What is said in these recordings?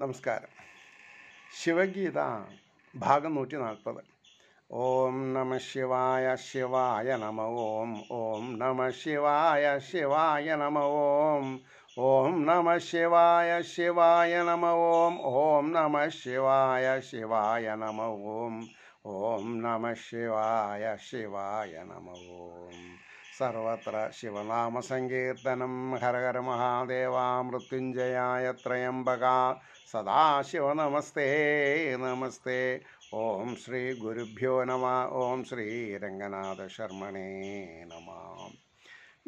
നമസ്കാരം ശിവഗീത ഭാഗം നൂറ്റി നാൽപ്പത് ഓം നമ ശിവായ ശിവായ നമ ഓം ഓം നമ ശിവായ ശിവായ നമ ഓം ഓം നമ ശിവായ ശിവായ നമ ഓം ഓം നമ ശിവായ ശിവായ നമ ഓം ഓം നമ ശിവായ ശിവായ നമ ഓം സർവത്ര ശിവനാമസങ്കീർത്തനം ഹരഹര മഹാദേവ മൃത്യുഞ്ജയായ ത്രയംബക സദാശിവ നമസ്തേ നമസ്തേ ഓം ശ്രീ ഗുരുഭ്യോ നമ ഓം ശ്രീ രംഗനാഥ ശർമ്മണേ നമ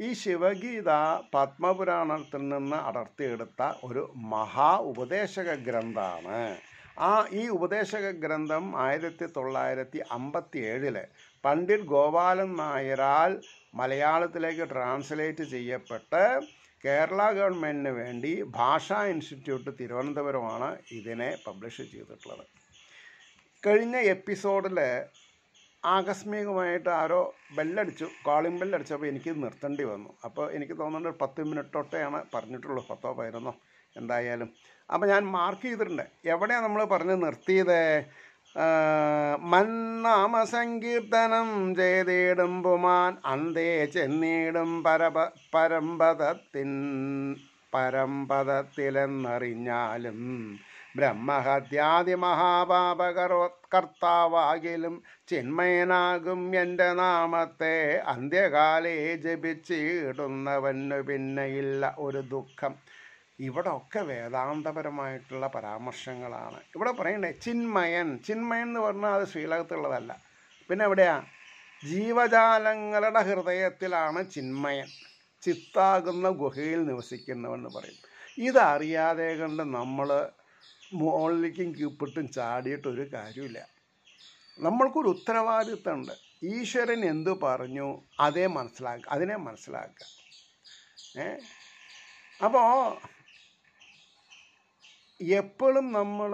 ഈ ശിവഗീത പത്മപുരാണത്തിൽ നിന്ന് അടർത്തിയെടുത്ത ഒരു മഹാ ഉപദേശക ഗ്രന്ഥമാണ് ആ ഈ ഉപദേശക ഗ്രന്ഥം ആയിരത്തി തൊള്ളായിരത്തി അമ്പത്തി ഏഴിൽ പണ്ഡിറ്റ് ഗോപാലൻ നായരാൽ മലയാളത്തിലേക്ക് ട്രാൻസ്ലേറ്റ് ചെയ്യപ്പെട്ട് കേരള ഗവൺമെൻറ്റിന് വേണ്ടി ഭാഷാ ഇൻസ്റ്റിറ്റ്യൂട്ട് തിരുവനന്തപുരമാണ് ഇതിനെ പബ്ലിഷ് ചെയ്തിട്ടുള്ളത് കഴിഞ്ഞ എപ്പിസോഡിൽ ആകസ്മികമായിട്ട് ആരോ ബെല്ലടിച്ചു കോളിംഗ് ബെല്ലടിച്ചപ്പോൾ എനിക്ക് നിർത്തേണ്ടി വന്നു അപ്പോൾ എനിക്ക് തോന്നുന്നുണ്ട് പത്ത് മിനിറ്റ് തൊട്ടേയാണ് പറഞ്ഞിട്ടുള്ളൂ പത്തോ പതിനൊന്നോ എന്തായാലും അപ്പോൾ ഞാൻ മാർക്ക് ചെയ്തിട്ടുണ്ട് എവിടെയാണ് നമ്മൾ പറഞ്ഞ് നിർത്തിയത് മന്നാമ സങ്കീർത്തനം ചെയ്തിടും പുമാൻ അന്തേ ചെന്നിടും പരപ പരമ്പതത്തിൻ പരമ്പതത്തിലെന്നറിഞ്ഞാലും ബ്രഹ്മഹത്യാദി മഹാപാപകരോ കർത്താവാകിലും ചിന്മയനാകും എൻ്റെ നാമത്തെ അന്ത്യകാലേ ജപിച്ചിടുന്നവനു പിന്നെയില്ല ഒരു ദുഃഖം ഇവിടെ ഒക്കെ വേദാന്തപരമായിട്ടുള്ള പരാമർശങ്ങളാണ് ഇവിടെ പറയണ്ടേ ചിന്മയൻ ചിന്മയൻ എന്ന് പറഞ്ഞാൽ അത് ശ്രീലകത്തുള്ളതല്ല പിന്നെ എവിടെയാ ജീവജാലങ്ങളുടെ ഹൃദയത്തിലാണ് ചിന്മയൻ ചിത്താകുന്ന ഗുഹയിൽ നിവസിക്കുന്നവെന്ന് പറയും ഇതറിയാതെ കണ്ട് നമ്മൾ മുകളിലേക്കും കീപ്പിട്ടും ചാടിയിട്ട് ഒരു കാര്യമില്ല നമ്മൾക്കൊരു ഉത്തരവാദിത്തമുണ്ട് ഈശ്വരൻ എന്തു പറഞ്ഞു അതേ മനസ്സിലാക്കുക അതിനെ മനസ്സിലാക്കുക ഏ അപ്പോൾ എപ്പോഴും നമ്മൾ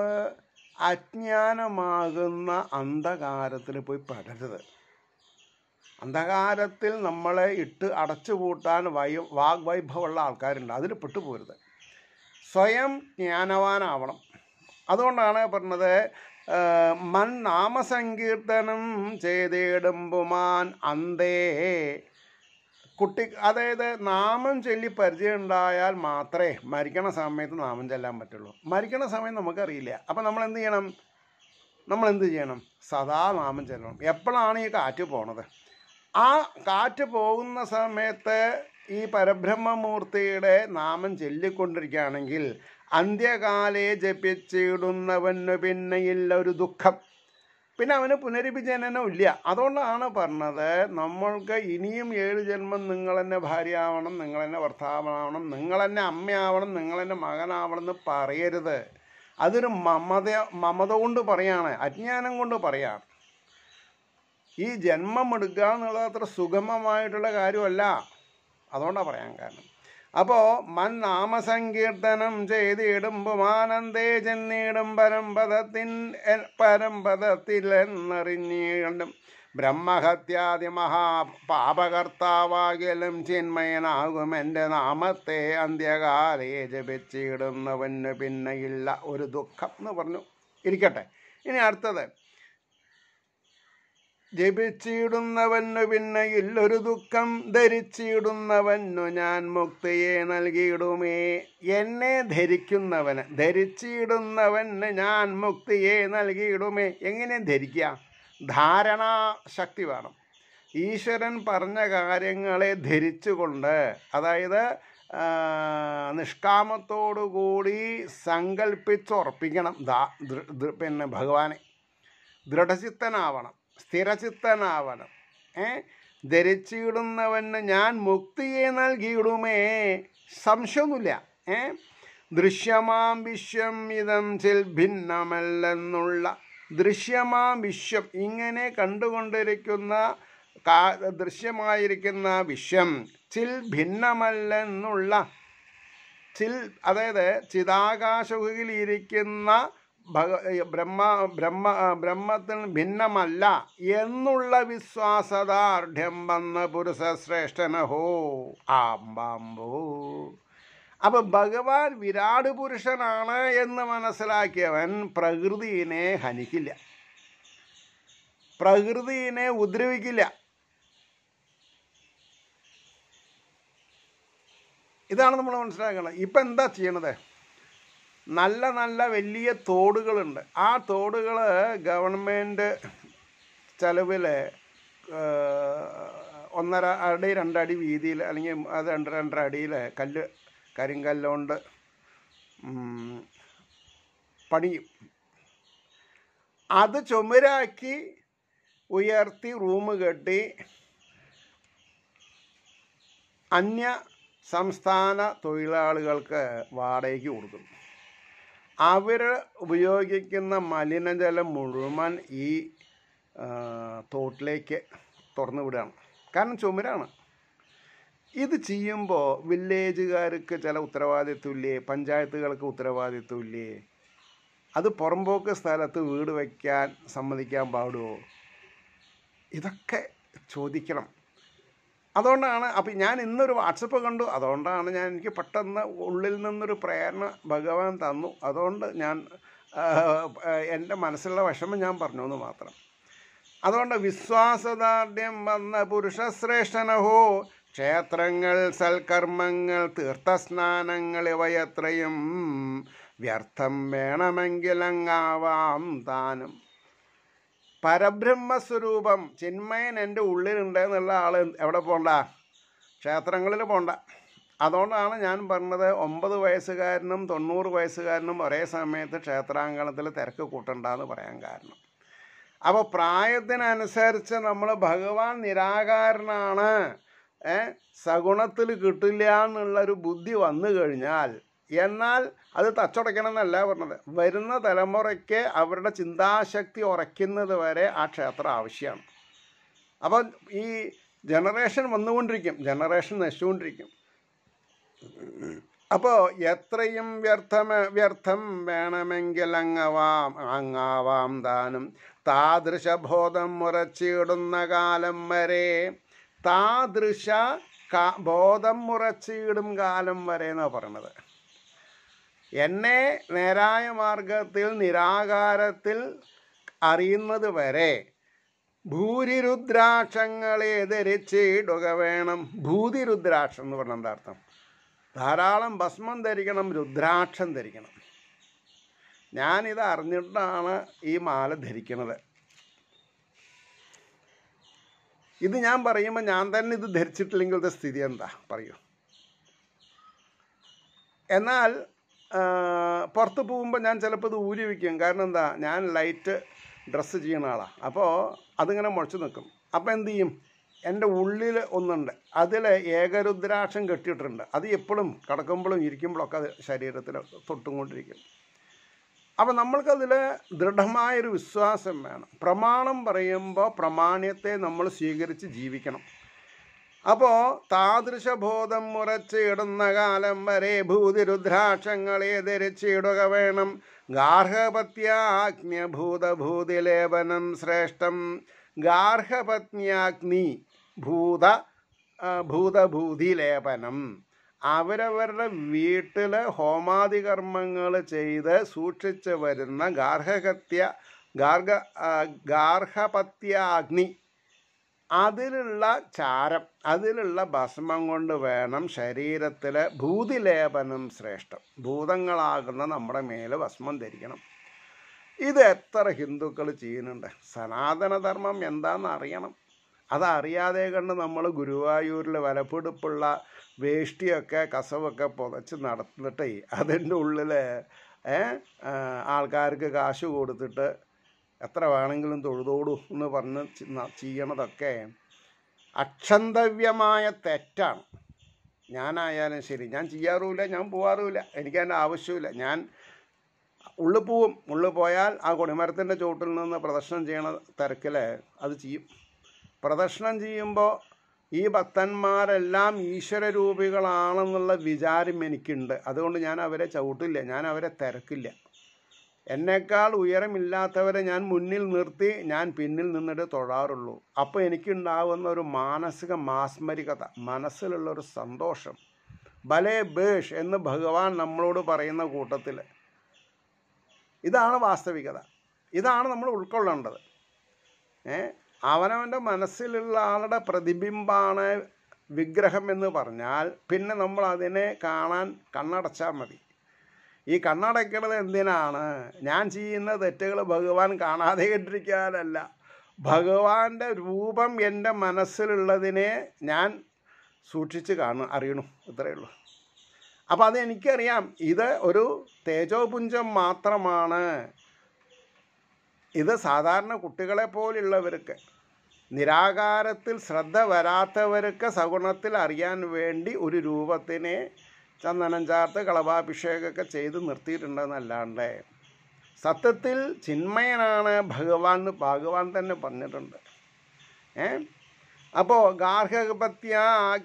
അജ്ഞാനമാകുന്ന അന്ധകാരത്തിൽ പോയി പെടരുത് അന്ധകാരത്തിൽ നമ്മളെ ഇട്ട് അടച്ചുപൂട്ടാൻ വൈ വാഗ്വൈഭവമുള്ള ആൾക്കാരുണ്ട് അതിൽ പെട്ടുപോരുത് സ്വയം ജ്ഞാനവാനാവണം അതുകൊണ്ടാണ് പറഞ്ഞത് മൻ നാമസങ്കീർത്തനം ചെയ്തിടുമ്പുമാൻ അന്തേ കുട്ടി അതായത് നാമം ചൊല്ലി പരിചയം ഉണ്ടായാൽ മാത്രമേ മരിക്കണ സമയത്ത് നാമം ചെല്ലാൻ പറ്റുള്ളൂ മരിക്കണ സമയം നമുക്കറിയില്ല അപ്പോൾ നമ്മൾ എന്ത് ചെയ്യണം നമ്മൾ എന്ത് ചെയ്യണം സദാ നാമം ചെല്ലണം എപ്പോഴാണ് ഈ കാറ്റ് പോണത് ആ കാറ്റ് പോകുന്ന സമയത്ത് ഈ പരബ്രഹ്മമൂർത്തിയുടെ നാമം ചൊല്ലിക്കൊണ്ടിരിക്കുകയാണെങ്കിൽ അന്ത്യകാലേ ജപിച്ചിടുന്നവന് പിന്നെയില്ല ഒരു ദുഃഖം പിന്നെ അവന് പുനരഭിജനനം ഇല്ല അതുകൊണ്ടാണ് പറഞ്ഞത് നമ്മൾക്ക് ഇനിയും ഏഴ് ജന്മം നിങ്ങൾ തന്നെ ഭാര്യ ആവണം നിങ്ങൾ തന്നെ ഭർത്താവണം നിങ്ങൾ തന്നെ അമ്മയാവണം നിങ്ങൾ തന്നെ മകനാവണം എന്ന് പറയരുത് അതൊരു മമത മമത കൊണ്ട് പറയാണ് അജ്ഞാനം കൊണ്ട് പറയാം ഈ ജന്മം എടുക്കുക എന്നുള്ളത് അത്ര സുഗമമായിട്ടുള്ള കാര്യമല്ല അതുകൊണ്ടാണ് പറയാൻ കാരണം അപ്പോ മൻ നാമസങ്കീർത്തനം ചെയ്തിടുമ്പും ആനന്ദേ ചെന്നിടും പരമ്പദത്തിൻ പരമ്പദത്തിൽ എന്നറിഞ്ഞിടും ബ്രഹ്മഹത്യാദി മഹാപാപകർത്താവാകലും ചിന്മയനാകും എൻ്റെ നാമത്തെ അന്ത്യകാലേ ജപിച്ചിടുന്നവന് പിന്നെയില്ല ഒരു ദുഃഖം എന്ന് പറഞ്ഞു ഇരിക്കട്ടെ ഇനി അടുത്തത് ജപിച്ചിടുന്നവനു പിന്നെ ഇല്ലൊരു ദുഃഖം ധരിച്ചിടുന്നവനു ഞാൻ മുക്തിയെ നൽകിയിടുമേ എന്നെ ധരിക്കുന്നവന് ധരിച്ചിടുന്നവന് ഞാൻ മുക്തിയെ നൽകിയിടുമേ എങ്ങനെ ധരിക്കുക ധാരണാശക്തി വേണം ഈശ്വരൻ പറഞ്ഞ കാര്യങ്ങളെ ധരിച്ചുകൊണ്ട് അതായത് നിഷ്കാമത്തോടുകൂടി സങ്കല്പിച്ചുറപ്പിക്കണം ദാ പിന്നെ ഭഗവാനെ ദൃഢചിത്തനാവണം സ്ഥിരചിത്തനാവണം ഏ ധരിച്ചിടുന്നവന് ഞാൻ മുക്തിയെ നൽകിയിടുമേ സംശയമൊന്നുമില്ല ഏ ദൃശ്യമാം വിശ്വം ഇതം ചിൽ ഭിന്നമല്ലെന്നുള്ള ദൃശ്യമാം വിശ്വം ഇങ്ങനെ കണ്ടുകൊണ്ടിരിക്കുന്ന ദൃശ്യമായിരിക്കുന്ന വിശ്വം ചിൽ ഭിന്നമല്ലെന്നുള്ള ചിൽ അതായത് ചിതാകാശുകയിലിരിക്കുന്ന ഭഗ ബ്രഹ്മ ബ്രഹ്മ ബ്രഹ്മത്തിൽ ഭിന്നമല്ല എന്നുള്ള വിശ്വാസദാർഢ്യം പുരുഷ പുരുഷശ്രേഷ്ഠനഹോ ആമ്പാമ്പൂ അപ്പൊ ഭഗവാൻ വിരാട് പുരുഷനാണ് എന്ന് മനസ്സിലാക്കിയവൻ പ്രകൃതിയെ ഹനിക്കില്ല പ്രകൃതിയെ ഉദ്രവിക്കില്ല ഇതാണ് നമ്മൾ മനസ്സിലാക്കണം ഇപ്പം എന്താ ചെയ്യണത് നല്ല നല്ല വലിയ തോടുകളുണ്ട് ആ തോടുകൾ ഗവൺമെൻറ് ചെലവിൽ ഒന്നര അടി രണ്ടടി വീതിയിൽ അല്ലെങ്കിൽ അത് രണ്ട് രണ്ടര അടിയിൽ കല്ല് കരിങ്കല്ലുകൊണ്ട് പണിയും അത് ചുമരാക്കി ഉയർത്തി റൂമ് കെട്ടി അന്യ സംസ്ഥാന തൊഴിലാളികൾക്ക് വാടകയ്ക്ക് കൊടുക്കുന്നു അവർ ഉപയോഗിക്കുന്ന മലിനജലം മുഴുവൻ ഈ തോട്ടിലേക്ക് തുറന്നു വിടുകയാണ് കാരണം ചുമരാണ് ഇത് ചെയ്യുമ്പോൾ വില്ലേജുകാർക്ക് ചില ഉത്തരവാദിത്വമില്ലേ പഞ്ചായത്തുകൾക്ക് ഉത്തരവാദിത്വമില്ലേ അത് പുറമ്പോക്ക് സ്ഥലത്ത് വീട് വയ്ക്കാൻ സമ്മതിക്കാൻ പാടുമോ ഇതൊക്കെ ചോദിക്കണം അതുകൊണ്ടാണ് അപ്പം ഞാൻ ഇന്നൊരു വാട്സപ്പ് കണ്ടു അതുകൊണ്ടാണ് ഞാൻ എനിക്ക് പെട്ടെന്ന് ഉള്ളിൽ നിന്നൊരു പ്രേരണ ഭഗവാൻ തന്നു അതുകൊണ്ട് ഞാൻ എൻ്റെ മനസ്സിലുള്ള വിഷമം ഞാൻ പറഞ്ഞു എന്ന് മാത്രം അതുകൊണ്ട് വിശ്വാസദാർഢ്യം വന്ന പുരുഷശ്രേഷ്ഠനഹോ ക്ഷേത്രങ്ങൾ സൽക്കർമ്മങ്ങൾ തീർത്ഥസ്നാനങ്ങൾ ഇവയത്രയും വ്യർത്ഥം വേണമെങ്കിലങ്ങാവാം താനും പരബ്രഹ്മസ്വരൂപം ചിന്മയൻ എൻ്റെ ഉള്ളിലുണ്ട് എന്നുള്ള ആൾ എവിടെ പോണ്ട ക്ഷേത്രങ്ങളിൽ പോണ്ട അതുകൊണ്ടാണ് ഞാൻ പറഞ്ഞത് ഒമ്പത് വയസ്സുകാരനും തൊണ്ണൂറ് വയസ്സുകാരനും ഒരേ സമയത്ത് ക്ഷേത്രാങ്കണത്തിൽ തിരക്ക് കൂട്ടണ്ടെന്ന് പറയാൻ കാരണം അപ്പോൾ പ്രായത്തിനനുസരിച്ച് നമ്മൾ ഭഗവാൻ നിരാകാരനാണ് സഗുണത്തിൽ കിട്ടില്ല എന്നുള്ളൊരു ബുദ്ധി വന്നു കഴിഞ്ഞാൽ എന്നാൽ അത് തച്ചുടയ്ക്കണം എന്നല്ല പറഞ്ഞത് വരുന്ന തലമുറയ്ക്ക് അവരുടെ ചിന്താശക്തി ഉറയ്ക്കുന്നത് വരെ ആ ക്ഷേത്രം ആവശ്യമാണ് അപ്പം ഈ ജനറേഷൻ വന്നുകൊണ്ടിരിക്കും ജനറേഷൻ നശിച്ചുകൊണ്ടിരിക്കും അപ്പോൾ എത്രയും വ്യർത്ഥം വ്യർത്ഥം വേണമെങ്കിൽ അങ്ങവാം അങ്ങാവാം താനും ബോധം മുറച്ചിടുന്ന കാലം വരെ താദൃശ ബോധം മുറച്ചിടും കാലം വരെ എന്നാണ് പറയുന്നത് എന്നെ നേരായ മാർഗത്തിൽ നിരാകാരത്തിൽ അറിയുന്നത് വരെ ഭൂരിരുദ്രാക്ഷങ്ങളെ ഇടുക വേണം ഭൂതിരുദ്രാക്ഷം എന്ന് പറഞ്ഞ എന്താ അർത്ഥം ധാരാളം ഭസ്മം ധരിക്കണം രുദ്രാക്ഷം ധരിക്കണം ഞാനിത് അറിഞ്ഞിട്ടാണ് ഈ മാല ധരിക്കുന്നത് ഇത് ഞാൻ പറയുമ്പോൾ ഞാൻ തന്നെ ഇത് ധരിച്ചിട്ടില്ലെങ്കിൽ സ്ഥിതി എന്താ പറയൂ എന്നാൽ പുറത്ത് പോകുമ്പോൾ ഞാൻ ചിലപ്പോൾ ഇത് ഊരി വയ്ക്കും കാരണം എന്താ ഞാൻ ലൈറ്റ് ഡ്രസ്സ് ചെയ്യുന്ന ആളാണ് അപ്പോൾ അതിങ്ങനെ മുഴച്ചു നിൽക്കും അപ്പോൾ എന്ത് ചെയ്യും എൻ്റെ ഉള്ളിൽ ഒന്നുണ്ട് അതിൽ ഏകരുദ്രാക്ഷം കെട്ടിയിട്ടുണ്ട് അത് എപ്പോഴും കിടക്കുമ്പോഴും ഇരിക്കുമ്പോഴൊക്കെ അത് ശരീരത്തിൽ കൊണ്ടിരിക്കും അപ്പോൾ നമ്മൾക്കതിൽ ദൃഢമായൊരു വിശ്വാസം വേണം പ്രമാണം പറയുമ്പോൾ പ്രമാണ്യത്തെ നമ്മൾ സ്വീകരിച്ച് ജീവിക്കണം അപ്പോൾ താദൃശബോധം മുറച്ചിടുന്ന കാലം വരെ ഭൂതിരുദ്രാക്ഷങ്ങളെ ധരിച്ചിടുക വേണം ലേപനം ശ്രേഷ്ഠം ഗാർഹപത്യാഗ്നി ഭൂത ലേപനം അവരവരുടെ വീട്ടിൽ ഹോമാദി കർമ്മങ്ങൾ ചെയ്ത് സൂക്ഷിച്ചു വരുന്ന ഗാർഹകത്യ ഗാർഹ ഗാർഹപത്യാഗ്നി അതിലുള്ള ചാരം അതിലുള്ള ഭസ്മം കൊണ്ട് വേണം ശരീരത്തിലെ ഭൂതിലേപനം ശ്രേഷ്ഠം ഭൂതങ്ങളാകുന്ന നമ്മുടെ മേലെ ഭസ്മം ധരിക്കണം ഇത് എത്ര ഹിന്ദുക്കൾ ചെയ്യുന്നുണ്ട് സനാതനധർമ്മം എന്താണെന്ന് അറിയണം അതറിയാതെ കണ്ട് നമ്മൾ ഗുരുവായൂരിൽ വിലപിടിപ്പുള്ള വേഷ്ടിയൊക്കെ കസവൊക്കെ പുതച്ച് നടത്തിയിട്ട് അതിൻ്റെ ഉള്ളിൽ ആൾക്കാർക്ക് കാശ് കൊടുത്തിട്ട് എത്ര വേണമെങ്കിലും തൊഴുതോടു എന്ന് പറഞ്ഞ് ചെയ്യണതൊക്കെ അക്ഷന്തവ്യമായ തെറ്റാണ് ഞാനായാലും ശരി ഞാൻ ചെയ്യാറുമില്ല ഞാൻ പോകാറുമില്ല എനിക്കതിൻ്റെ ആവശ്യമില്ല ഞാൻ ഉള്ളു പോവും ഉള്ളു പോയാൽ ആ കൊടിമരത്തിൻ്റെ ചുവട്ടിൽ നിന്ന് പ്രദർശനം ചെയ്യണ തിരക്കിൽ അത് ചെയ്യും പ്രദർശനം ചെയ്യുമ്പോൾ ഈ ഭക്തന്മാരെല്ലാം ഈശ്വരരൂപികളാണെന്നുള്ള വിചാരം എനിക്കുണ്ട് അതുകൊണ്ട് ഞാൻ അവരെ ചവിട്ടില്ല ഞാൻ അവരെ തിരക്കില്ല എന്നേക്കാൾ ഉയരമില്ലാത്തവരെ ഞാൻ മുന്നിൽ നിർത്തി ഞാൻ പിന്നിൽ നിന്നിട്ട് തൊഴാറുള്ളൂ അപ്പോൾ എനിക്കുണ്ടാകുന്ന ഒരു മാനസിക മാസ്മരികത മനസ്സിലുള്ള ഒരു സന്തോഷം ബലേ ബേഷ് എന്ന് ഭഗവാൻ നമ്മളോട് പറയുന്ന കൂട്ടത്തിൽ ഇതാണ് വാസ്തവികത ഇതാണ് നമ്മൾ ഉൾക്കൊള്ളേണ്ടത് ഏ അവനവൻ്റെ മനസ്സിലുള്ള ആളുടെ പ്രതിബിംബമാണ് വിഗ്രഹം എന്ന് പറഞ്ഞാൽ പിന്നെ നമ്മൾ അതിനെ കാണാൻ കണ്ണടച്ചാൽ മതി ഈ കണ്ണടയ്ക്കണത് എന്തിനാണ് ഞാൻ ചെയ്യുന്ന തെറ്റുകൾ ഭഗവാൻ കാണാതെ കേട്ടിരിക്കാനല്ല ഭഗവാന്റെ രൂപം എൻ്റെ മനസ്സിലുള്ളതിനെ ഞാൻ സൂക്ഷിച്ച് കാണും അറിയണം ഇത്രയേ ഉള്ളൂ അപ്പോൾ അത് എനിക്കറിയാം ഇത് ഒരു തേജോപുഞ്ചം മാത്രമാണ് ഇത് സാധാരണ കുട്ടികളെ പോലുള്ളവർക്ക് നിരാകാരത്തിൽ ശ്രദ്ധ വരാത്തവർക്ക് സഗുണത്തിൽ അറിയാൻ വേണ്ടി ഒരു രൂപത്തിനെ ചന്ദനം ചാർത്ത് കളഭാഭിഷേകമൊക്കെ ചെയ്ത് നിർത്തിയിട്ടുണ്ടെന്നല്ലാണ്ട് സത്യത്തിൽ ചിന്മയനാണ് ഭഗവാൻ എന്ന് ഭഗവാൻ തന്നെ പറഞ്ഞിട്ടുണ്ട് ഏ അപ്പോൾ ഗാർഹപത്യ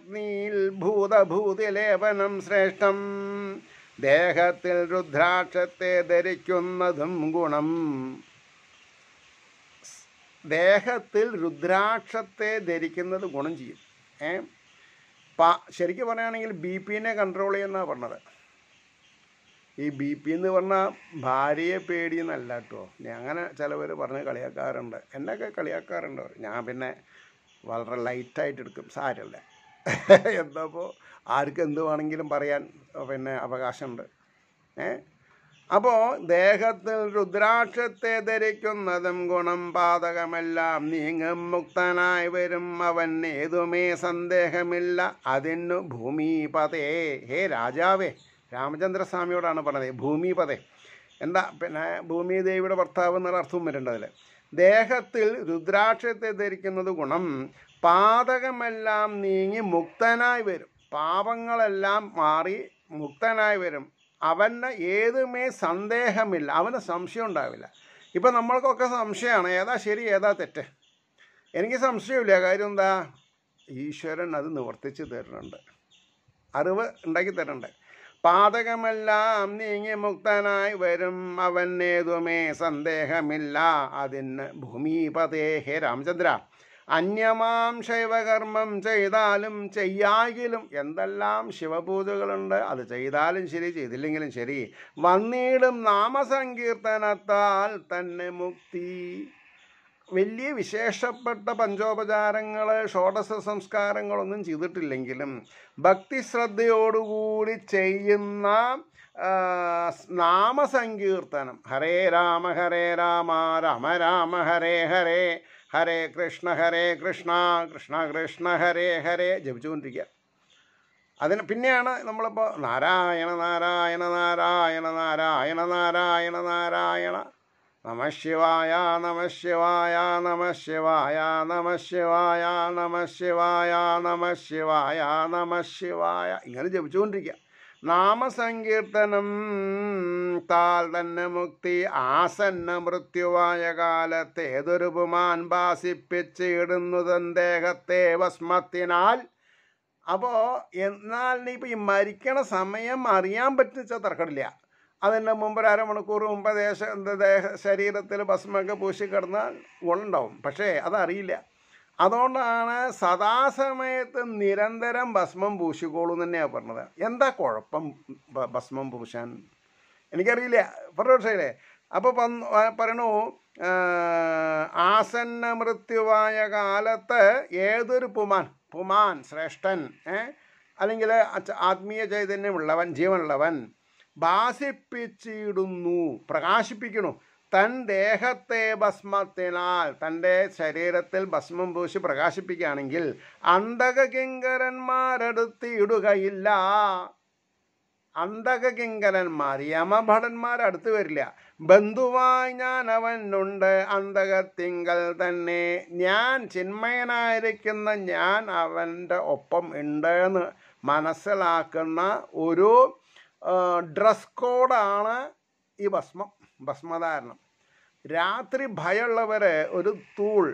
ഭൂതഭൂതി ഭൂതഭൂതിലേപനം ശ്രേഷ്ഠം ദേഹത്തിൽ രുദ്രാക്ഷത്തെ ധരിക്കുന്നതും ഗുണം ദേഹത്തിൽ രുദ്രാക്ഷത്തെ ധരിക്കുന്നത് ഗുണം ചെയ്യും ഏഹ് പാ ശരിക്കും പറയുകയാണെങ്കിൽ ബി പിന്നെ കൺട്രോൾ ചെയ്യുന്നതാണ് പറഞ്ഞത് ഈ ബി പി എന്ന് പറഞ്ഞാൽ ഭാര്യയെ പേടിയെന്നല്ല കേട്ടോ അങ്ങനെ ചിലവർ പറഞ്ഞ് കളിയാക്കാറുണ്ട് എന്നൊക്കെ കളിയാക്കാറുണ്ട് ഞാൻ പിന്നെ വളരെ ലൈറ്റായിട്ട് എടുക്കും സാരല്ല എന്തപ്പോൾ ആർക്ക് എന്ത് വേണമെങ്കിലും പറയാൻ പിന്നെ അവകാശമുണ്ട് ഏ അപ്പോൾ ദേഹത്തിൽ രുദ്രാക്ഷത്തെ ധരിക്കുന്നതും ഗുണം പാതകമെല്ലാം നീങ്ങും മുക്തനായി വരും അവൻ ഏതുമേ സന്ദേഹമില്ല അതിനു ഭൂമിപതേ ഹേ രാജാവേ രാമചന്ദ്രസ്വാമിയോടാണ് പറഞ്ഞത് ഭൂമിപതേ എന്താ പിന്നെ ഭൂമിദേവിയുടെ ഭർത്താവ് എന്നുള്ള അർത്ഥവും വരേണ്ടതിൽ ദേഹത്തിൽ രുദ്രാക്ഷത്തെ ധരിക്കുന്നത് ഗുണം പാതകമെല്ലാം നീങ്ങി മുക്തനായി വരും പാപങ്ങളെല്ലാം മാറി മുക്തനായി വരും അവന് ഏതുമേ സന്ദേഹമില്ല അവന് സംശയം ഉണ്ടാവില്ല ഇപ്പം നമ്മൾക്കൊക്കെ സംശയമാണ് ഏതാ ശരി ഏതാ തെറ്റ് എനിക്ക് സംശയമില്ല കാര്യം എന്താ ഈശ്വരൻ അത് നിവർത്തിച്ച് തരുന്നുണ്ട് അറിവ് ഉണ്ടാക്കി തരണ്ടേ പാതകമെല്ലാം നീങ്ങി മുക്തനായി വരും അവൻ ഏതുമേ സന്ദേഹമില്ല അതിന് ഹേ രാമചന്ദ്ര അന്യമാംശൈവകർമ്മം ചെയ്താലും ചെയ്യാകിലും എന്തെല്ലാം ശിവപൂജകളുണ്ട് അത് ചെയ്താലും ശരി ചെയ്തില്ലെങ്കിലും ശരി വന്നിടും നാമസങ്കീർത്തനത്താൽ തന്നെ മുക്തി വലിയ വിശേഷപ്പെട്ട പഞ്ചോപചാരങ്ങൾ ഷോഡശ സംസ്കാരങ്ങളൊന്നും ചെയ്തിട്ടില്ലെങ്കിലും ഭക്തിശ്രദ്ധയോടുകൂടി ചെയ്യുന്ന നാമസങ്കീർത്തനം ഹരേ രാമ ഹരേ രാമ രാമ രാമ ഹരേ ഹരേ ഹരേ കൃഷ്ണ ഹരേ കൃഷ്ണ കൃഷ്ണ കൃഷ്ണ ഹരേ ഹരേ ജപിച്ചുകൊണ്ടിരിക്കുക അതിന് പിന്നെയാണ് നമ്മളിപ്പോൾ നാരായണ നാരായണ നാരായണ നാരായണ നാരായണ നാരായണ ശിവായ നമ ശിവായ നമ ശിവായ നമ ശിവായ ഇങ്ങനെ ജപിച്ചുകൊണ്ടിരിക്കുക നാമസങ്കീർത്തനം താൽ തന്നെ മുക്തി ആസന്ന മൃത്യുവായ കാലത്ത് ഏതൊരു പുമാൻ ഭാസിപ്പിച്ചിടുന്നതൻ ദേഹത്തെ ഭസ്മത്തിനാൽ അപ്പോൾ എന്നാൽ നീ ഇപ്പം ഈ മരിക്കണ സമയം അറിയാൻ പറ്റിച്ച തർക്കമില്ല അതിൻ്റെ മുമ്പ് ഒരു അരമണിക്കൂർ മുമ്പ് ദേശ ദേഹ ശരീരത്തിൽ ഭസ്മൊക്കെ പൂശിക്കിടന്നാൽ ഗുണുണ്ടാവും പക്ഷേ അതറിയില്ല അതുകൊണ്ടാണ് സദാസമയത്ത് നിരന്തരം ഭസ്മം പൂശിക്കോളൂ തന്നെയാണ് പറഞ്ഞത് എന്താ കുഴപ്പം ഭസ്മം പൂശാൻ എനിക്കറിയില്ല പറഞ്ഞേ അപ്പോൾ പറയണു ആസന്ന മൃത്യുവായ കാലത്ത് ഏതൊരു പുമാൻ പുമാൻ ശ്രേഷ്ഠൻ അല്ലെങ്കിൽ ആത്മീയ ചൈതന്യമുള്ളവൻ ജീവനുള്ളവൻ ഭാസിപ്പിച്ചിടുന്നു പ്രകാശിപ്പിക്കണു തൻ ദേഹത്തെ ഭസ്മത്തിനാൽ തൻ്റെ ശരീരത്തിൽ ഭസ്മം പൂശി പ്രകാശിപ്പിക്കുകയാണെങ്കിൽ അന്തകകിങ്കരന്മാരടുത്തിയിടുകയില്ല അന്തകകിങ്കരന്മാർ യമഭടന്മാർ അടുത്ത് വരില്ല ബന്ധുവായി ഞാൻ അവനുണ്ട് അന്തകത്തിങ്കൽ തന്നെ ഞാൻ ചിന്മയനായിരിക്കുന്ന ഞാൻ അവൻ്റെ ഒപ്പം ഉണ്ട് എന്ന് മനസ്സിലാക്കുന്ന ഒരു ഡ്രസ് കോഡാണ് ഈ ഭസ്മം ഭസ്മധാരണം രാത്രി ഭയമുള്ളവരെ ഒരു തൂൾ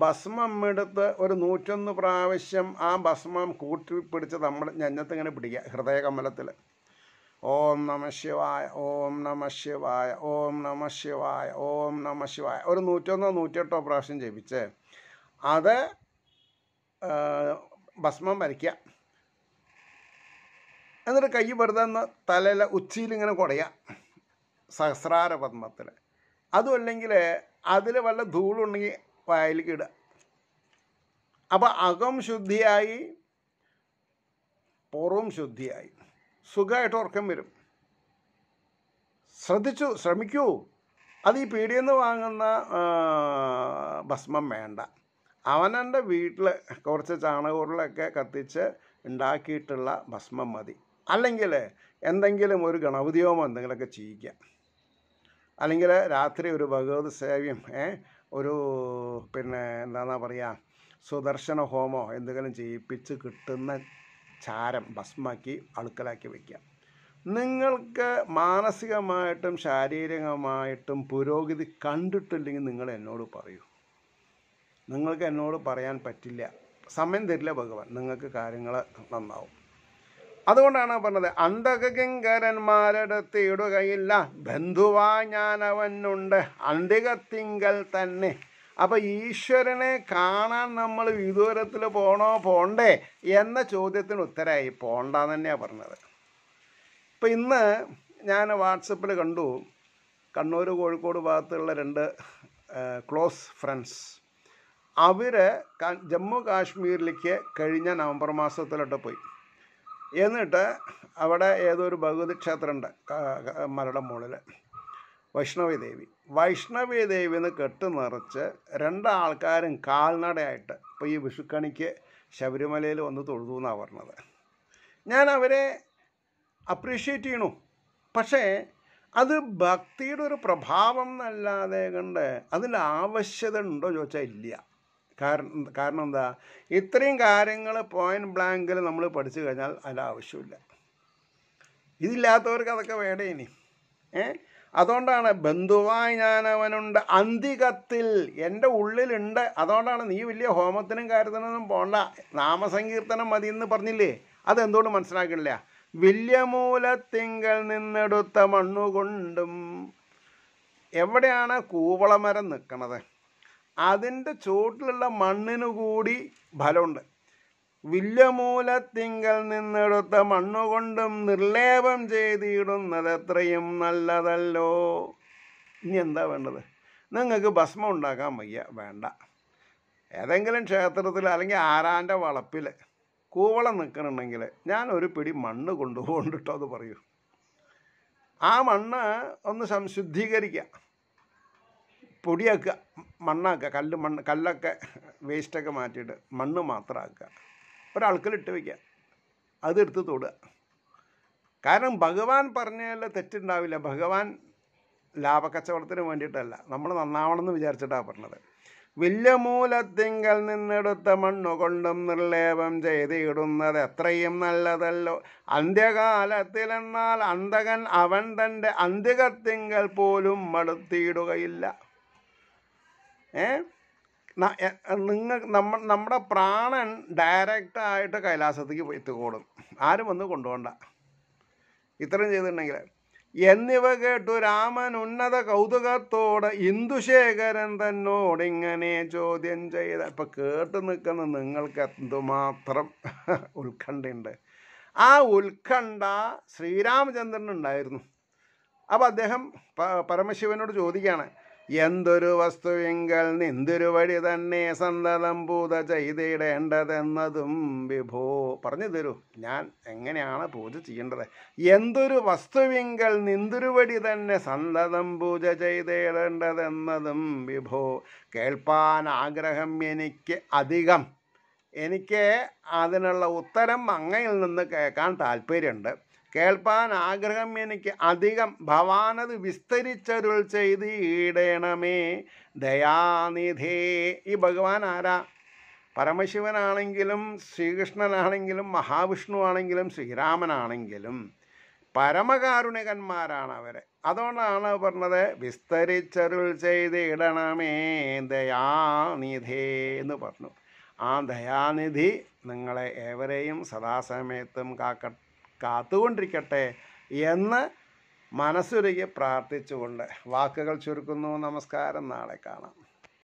ഭസ്മം എടുത്ത് ഒരു നൂറ്റൊന്ന് പ്രാവശ്യം ആ ഭസ്മം കൂട്ടിപ്പിടിച്ച് നമ്മുടെ ഞഞ്ഞത്ത് ഇങ്ങനെ പിടിക്കുക ഹൃദയകമലത്തിൽ ഓം നമ ശിവായ ഓം നമ ശിവായ ഓം നമ ശിവായ ഓം നമ ശിവായ ഒരു നൂറ്റൊന്നോ നൂറ്റെട്ടോ പ്രാവശ്യം ജപിച്ച് അത് ഭസ്മം വരയ്ക്കുക എന്നിട്ട് കൈ വെറുതെ ഒന്ന് തലയിലെ ഉച്ചിയിൽ ഇങ്ങനെ കുടയുക സഹസ്രാര പത്മത്തിൽ അതുമല്ലെങ്കിൽ അതിൽ വല്ല ധൂളുണ്ടെങ്കിൽ വായിലേക്ക് ഇടുക അപ്പോൾ അകം ശുദ്ധിയായി പുറവും ശുദ്ധിയായി സുഖമായിട്ട് ഉറക്കം വരും ശ്രദ്ധിച്ചു ശ്രമിക്കൂ അത് ഈ പീടിയിൽ നിന്ന് വാങ്ങുന്ന ഭസ്മം വേണ്ട അവനെൻ്റെ വീട്ടിൽ കുറച്ച് ചാണകൂറിലൊക്കെ കത്തിച്ച് ഉണ്ടാക്കിയിട്ടുള്ള ഭസ്മം മതി അല്ലെങ്കിൽ എന്തെങ്കിലും ഒരു ഗണപതിയോമോ എന്തെങ്കിലുമൊക്കെ ചെയ്യിക്കാം അല്ലെങ്കിൽ രാത്രി ഒരു ഭഗവത് സേവ്യം ഒരു പിന്നെ എന്താണെന്നാ പറയുക സുദർശന ഹോമോ എന്തെങ്കിലും ചെയ്യിപ്പിച്ച് കിട്ടുന്ന ചാരം ഭസ്മാക്കി അളുക്കലാക്കി വയ്ക്കാം നിങ്ങൾക്ക് മാനസികമായിട്ടും ശാരീരികമായിട്ടും പുരോഗതി കണ്ടിട്ടില്ലെങ്കിൽ നിങ്ങൾ എന്നോട് പറയൂ നിങ്ങൾക്ക് എന്നോട് പറയാൻ പറ്റില്ല സമയം തരില്ല ഭഗവാൻ നിങ്ങൾക്ക് കാര്യങ്ങൾ നന്നാവും അതുകൊണ്ടാണ് പറഞ്ഞത് അന്തകിങ്കരന്മാരെടുത്തിടുകയില്ല ബന്ധുവാ ഞാൻ അന്തികത്തിങ്കൽ തന്നെ അപ്പോൾ ഈശ്വരനെ കാണാൻ നമ്മൾ വിദൂരത്തിൽ പോണോ പോണ്ടേ എന്ന ചോദ്യത്തിന് ഉത്തരമായി പോണ്ട തന്നെയാണ് പറഞ്ഞത് ഇപ്പം ഇന്ന് ഞാൻ വാട്സപ്പിൽ കണ്ടു കണ്ണൂർ കോഴിക്കോട് ഭാഗത്തുള്ള രണ്ട് ക്ലോസ് ഫ്രണ്ട്സ് അവർ ജമ്മു കാശ്മീരിലേക്ക് കഴിഞ്ഞ നവംബർ മാസത്തിലോട്ട് പോയി എന്നിട്ട് അവിടെ ഒരു ഭഗവതി ക്ഷേത്രമുണ്ട് മരട മുകളിൽ വൈഷ്ണവി ദേവി വൈഷ്ണവി ദേവിന്ന് കെട്ട് നിറച്ച് രണ്ടാൾക്കാരും കാൽനടയായിട്ട് ഇപ്പോൾ ഈ വിഷുക്കണിക്ക് ശബരിമലയിൽ വന്ന് തൊഴുതു എന്നാണ് പറഞ്ഞത് ഞാൻ അവരെ അപ്രീഷിയേറ്റ് ചെയ്യണു പക്ഷേ അത് ഭക്തിയുടെ ഒരു പ്രഭാവം എന്നല്ലാതെ കണ്ട് അതിൽ ആവശ്യത ഉണ്ടോ ചോദിച്ചാൽ ഇല്ല കാരണം കാരണം എന്താ ഇത്രയും കാര്യങ്ങൾ പോയിന്റ് ബ്ലാങ്കിൽ നമ്മൾ പഠിച്ചു കഴിഞ്ഞാൽ അതിൻ്റെ ആവശ്യമില്ല ഇതില്ലാത്തവർക്ക് അതൊക്കെ വേണ്ട ഇനി ഏ അതുകൊണ്ടാണ് ബന്ധുവായി ഞാൻ അന്തികത്തിൽ എൻ്റെ ഉള്ളിലുണ്ട് അതുകൊണ്ടാണ് നീ വലിയ ഹോമത്തിനും കാര്യത്തിനൊന്നും പോണ്ട നാമസങ്കീർത്തനം മതി എന്ന് പറഞ്ഞില്ലേ അതെന്തുകൊണ്ട് മനസ്സിലാക്കില്ല വലിയ മൂലത്തിങ്കൽ നിന്നെടുത്ത മണ്ണുകൊണ്ടും എവിടെയാണ് കൂവളമരം നിൽക്കണത് അതിൻ്റെ ചുവട്ടിലുള്ള മണ്ണിന് കൂടി ഫലമുണ്ട് വില്ലമൂലത്തിങ്കൽ നിന്നെടുത്ത മണ്ണുകൊണ്ടും നിർലേപം ചെയ്തിടുന്നത് എത്രയും നല്ലതല്ലോ ഇനി എന്താ വേണ്ടത് നിങ്ങൾക്ക് ഭസ്മം ഉണ്ടാക്കാൻ വയ്യ വേണ്ട ഏതെങ്കിലും ക്ഷേത്രത്തിൽ അല്ലെങ്കിൽ ആരാൻ്റെ വളപ്പിൽ കൂവളം നിൽക്കണമെങ്കിൽ ഞാൻ ഒരു പിടി മണ്ണ് കൊണ്ടുപോകണ്ടിട്ടോ അത് പറയൂ ആ മണ്ണ് ഒന്ന് സംശുദ്ധീകരിക്കാം പൊടിയാക്കുക മണ്ണാക്കുക കല്ല് മണ്ണ് കല്ലൊക്കെ വേസ്റ്റൊക്കെ മാറ്റിയിട്ട് മണ്ണ് മാത്രമാക്കുക ഒരൾക്കലിട്ട് വയ്ക്കുക അതെടുത്ത് തൊടുക കാരണം ഭഗവാൻ പറഞ്ഞാൽ തെറ്റുണ്ടാവില്ല ഭഗവാൻ ലാഭക്കച്ചവടത്തിന് വേണ്ടിയിട്ടല്ല നമ്മൾ നന്നാവണമെന്ന് വിചാരിച്ചിട്ടാണ് പറഞ്ഞത് വില്യമൂലത്തിങ്കൽ നിന്നെടുത്ത മണ്ണുകൊണ്ടും നിർലേപം ചെയ്തിടുന്നത് എത്രയും നല്ലതല്ലോ അന്ത്യകാലത്തിലെന്നാൽ അന്തകൻ അവൻ തൻ്റെ അന്ത്യകത്തിങ്കൽ പോലും മടുത്തിയിടുകയില്ല നിങ്ങൾ നമ്മ നമ്മുടെ പ്രാണൻ ഡയറക്റ്റായിട്ട് കൈലാസത്തേക്ക് എത്തിക്കോടും ആരും വന്ന് കൊണ്ടുപോകണ്ട ഇത്രയും ചെയ്തിട്ടുണ്ടെങ്കിൽ എന്നിവ കേട്ടു രാമൻ ഉന്നത കൗതുകത്തോട് ഇന്ദുശേഖരൻ ഇങ്ങനെ ചോദ്യം ചെയ്ത ഇപ്പം കേട്ട് നിൽക്കുന്ന നിങ്ങൾക്ക് എന്തുമാത്രം ഉത്കണ്ഠയുണ്ട് ആ ഉത്കണ്ഠ ശ്രീരാമചന്ദ്രനുണ്ടായിരുന്നു അപ്പോൾ അദ്ദേഹം പരമശിവനോട് ചോദിക്കുകയാണ് എന്തൊരു വസ്തുവിങ്കൽ നിന്തൊരു വഴി തന്നെ സന്തതം പൂത ചെയ്തിടേണ്ടതെന്നതും വിഭോ പറഞ്ഞു തരൂ ഞാൻ എങ്ങനെയാണ് പൂജ ചെയ്യേണ്ടത് എന്തൊരു വസ്തുവിങ്കൽ നിന്തൊരു വഴി തന്നെ സന്തതം പൂജ ചെയ്തിടേണ്ടതെന്നതും വിഭോ കേൾപ്പാൻ ആഗ്രഹം എനിക്ക് അധികം എനിക്ക് അതിനുള്ള ഉത്തരം അങ്ങയിൽ നിന്ന് കേൾക്കാൻ താല്പര്യമുണ്ട് കേൾപ്പാൻ ആഗ്രഹം എനിക്ക് അധികം ഭവാനത് വിസ്തരിച്ചരുൾ ചെയ്ത് ഈടേണമേ ദയാനിധേ ഈ ഭഗവാൻ ആരാ പരമശിവനാണെങ്കിലും ശ്രീകൃഷ്ണനാണെങ്കിലും മഹാവിഷ്ണു ആണെങ്കിലും ശ്രീരാമനാണെങ്കിലും പരമകാരുണികന്മാരാണ് അവർ അതുകൊണ്ടാണ് പറഞ്ഞത് വിസ്തരിച്ചരുൾ ചെയ്ത് ഇടണമേ ദയാനിധേ എന്ന് പറഞ്ഞു ആ ദയാനിധി നിങ്ങളെ ഏവരെയും സദാസമയത്തും കാക്കട്ടെ കാത്തുകൊണ്ടിരിക്കട്ടെ എന്ന് മനസ്സുരുകി പ്രാർത്ഥിച്ചുകൊണ്ട് വാക്കുകൾ ചുരുക്കുന്നു നമസ്കാരം നാളെ കാണാം